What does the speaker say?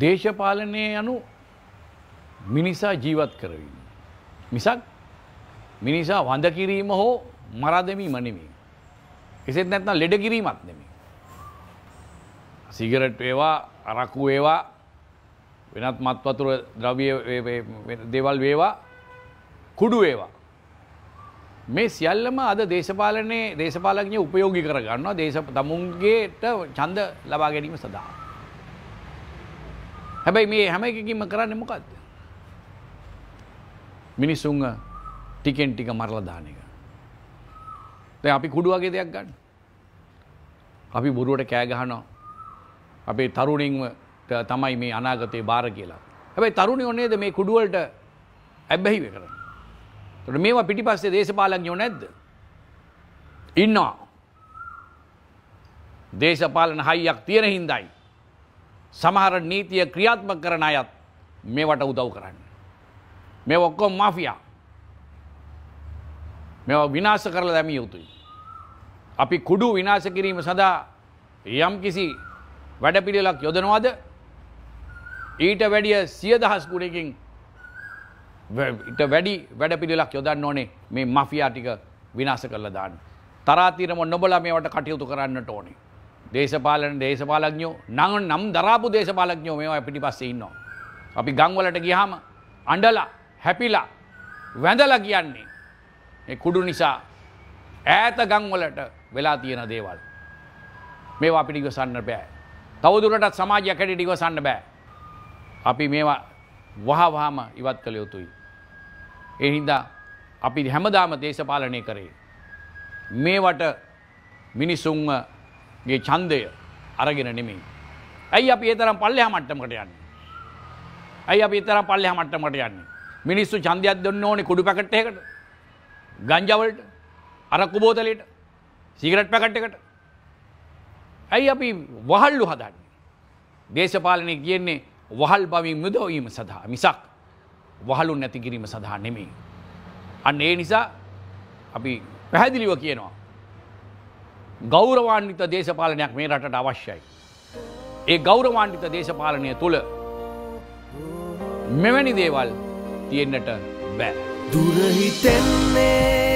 දේශපාලනය යනු මිනිසා ජීවත් කරවීම. මිසක් මිනිසා වඳ කිරීම හෝ මරා දෙමීම නෙමෙයි. එසේත් නැත්නම් ලෙඩ කිරීමක් නෙමෙයි. සිගරට් වේවා, අරකු වේවා, වෙනත් මත්වතුර ද්‍රව්‍ය දේවල් වේවා, කුඩු වේවා. මේ සියල්ලම අද දේශපාලනයේ දේශපාලඥය උපයෝගී කරගන්නවා දේශ තමුන්ගේට ඡන්ද ලබා ගැනීම සඳහා. හැබැයි මේ හැම එකකින්ම කරන්නේ මොකක්ද? මිනිසුන්ව ටිකෙන් ටික මරලා දාන එක. දැන් අපි කුඩු වගේ දෙයක් ගන්න. අපි බොරුවට කෑ ගහනවා. අපේ තරුණින්ව තමයි මේ අනාගතේ බාර කියලා. හැබැයි තරුණියෝ නේද මේ කුඩු වලට ඇබ්බැහි වෙන්නේ. ඒතකොට මේවා පිටිපස්සේ දේශපාලඥයෝ නැද්ද? ඉන්නවා. දේශපාලන හයියක් තියෙන හින්දායි සමහර නීතිය ක්‍රියාත්මක කරන අයත් මේවට උදව් කරන්න. මේ ඔක්කොම මාෆියා. මේවා විනාශ කරලා දැමිය යුතුයි. අපි කුඩු විනාශ කිරීම සඳහා යම් කිසි වැඩපිළිවෙලක් යොදනවාද? ඊට වැඩිය සිය දහස් ගුණකින් ඊට වැඩි වැඩපිළිවෙලක් යොදන්න ඕනේ මේ මාෆියා ටික විනාශ කරලා දාන්න. තරාතිරම නොබලා මේවට කටයුතු කරන්නට ඕනේ. දේශපාලන දේශපාලඥෝ නඟ නම් දරාපු දේශපාලඥෝ මේවා පිටි පස්සේ ඉන්නවා. අපි ගංවලට ගියහම අඬලා හැපිලා වැඳලා කියන්නේ මේ කුඩු නිසා ඈත ගංවලට වෙලා තියෙන දේවල්. මේවා අපිට ඉවසන්න බෑ. තවදුරටත් සමාජය කැඩෙට ඉවසන්න බෑ. අපි මේවා වහවහම ඉවත් කළ යුතුයි. ඒ හින්දා අපි හැමදාම දේශපාලනය කරේ. මේවට මිනිසුන්ව ගේ ඡන්දය අරගෙන නෙමෙයි. ඇයි අපි ඒ තරම් පල්ලෙහා මට්ටමකට යන්නේ? ඇයි අපි ඒ තරම් පල්ලෙහා මට්ටමකට යන්නේ? මිනිස්සු ඡන්දයක් දෙන්න ඕනේ කුඩු පැකට් එකකට. ගංජා වලට, අරක්කු බෝතලයට, සිගරට් පැකට් එකට. ඇයි අපි වහල්ලු හදන්නේ? දේශපාලනේ කියන්නේ වහල් බවින් මුදවීම සඳහා මිසක් වහලු නැති කිරීම සඳහා නෙමෙයි. අන්න ඒ නිසා අපි පැහැදිලිව කියනවා ගෞරවාන්විත දේශපාලනයක් මේ රටට අවශ්‍යයි. ඒ ගෞරවාන්විත දේශපාලනය තුළ මෙවැනි දේවල් තියෙන්න්නට බෑ. දුරහිතෙන්නේ